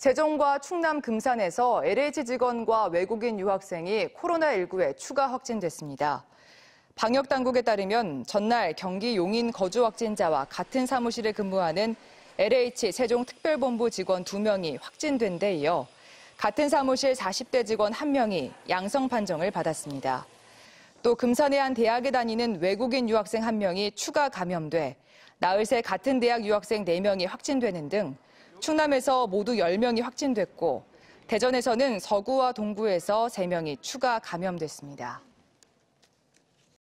세종과 충남 금산에서 LH 직원과 외국인 유학생이 코로나19에 추가 확진됐습니다. 방역 당국에 따르면 전날 경기 용인 거주 확진자와 같은 사무실에 근무하는 LH 세종특별본부 직원 2명이 확진된 데 이어 같은 사무실 40대 직원 1명이 양성 판정을 받았습니다. 또 금산의 한 대학에 다니는 외국인 유학생 1명이 추가 감염돼 나흘 새 같은 대학 유학생 4명이 확진되는 등 충남에서 모두 10명이 확진됐고 대전에서는 서구와 동구에서 3명이 추가 감염됐습니다.